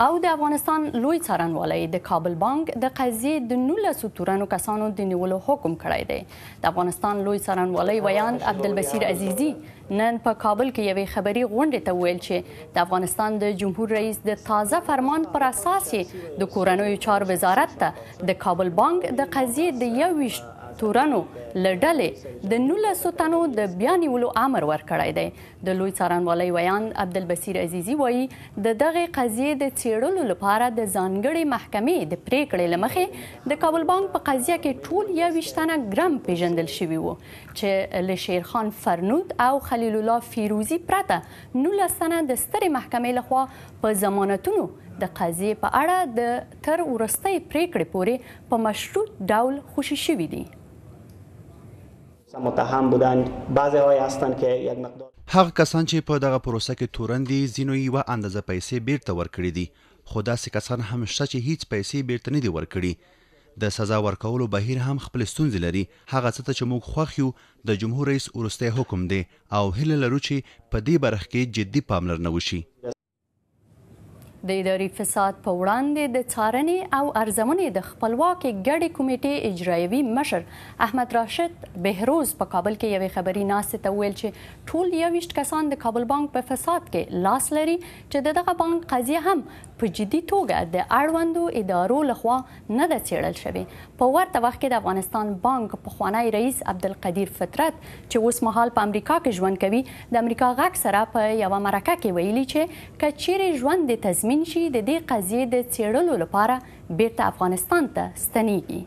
او د افغانستان لوی څارنوالۍ د کابل بانک د قضیې د 19 تورانو کسانو د نیولو حکم کړی دی د افغانستان لوی څارنوالۍ ویاند عبدالبصیر عزیزی نن په کابل کې یوې خبري غونډې ته ویل چې د افغانستان د جمهور رئیس د تازه فرمان پر اساس د کورنوي چار وزارت ته د کابل بانک د قضیې د 21 تورانو لړډلې د 1900 تنو د بیانولو امر ورکړی دی د لوی څارنوالۍ ویان عبدالبصیر عزیزی وایي د دغه قضیې د چیړلو لپاره د ځانګړي محکمې د پریکړې لمخې د کابل بانک په قضیه کې ټول یا وشتنه ګرام پیژندل شوی وو چې لشیر خان فرنود او خلیل الله فیروزی پرته 19 سنه د سترې محکمې لخوا په ضمانتونو د قضیې په اړه د تر ورستۍ پریکړې پورې په مشروط ډول خوشي شوې دي متهم بودند بعضی های هستند که یک مقدار هغه کسان چې په دغه پروسه کې تورن دي زینو یو اندازه پیسې بیرته ورکړي دي خو داسې کسان هم شته چې هیڅ پیسې بیرته نه دي ورکړي د سزا ورکولو بهیر هم خپل ستونزې لري هغه څه ته چې موږ خوښ یو د جمهور رئیس ورسته حکم دی او هله لرو چې په دې برخه کې جدي پاملرنه وشي د د اداري فساد په وړاندې د څارنې او ارزونې د خپلواک ګډې کمیټې اجرایوي مشر احمد راشد بهروز په کابل کې یوې خبري ناستې ته ویل چې ټول یوشت کسان د کابل بانک په فساد کې لاس لري چې دغه بانک قضیه هم په جدي توګه د اړوندو ادارو لخوا نه د چیړل شوی په ورته وخت کې د افغانستان بانک په خوانی رئیس عبدالقدیر فطرت چې اوس مهال په امریکا کې ژوند کوي د امریکا غاک سره په یو مرکه کې ویلي چې کچیر ژوند د تضمین شي د دې قضیې د چیړلو لپاره بیرته افغانستان ته ستنیږي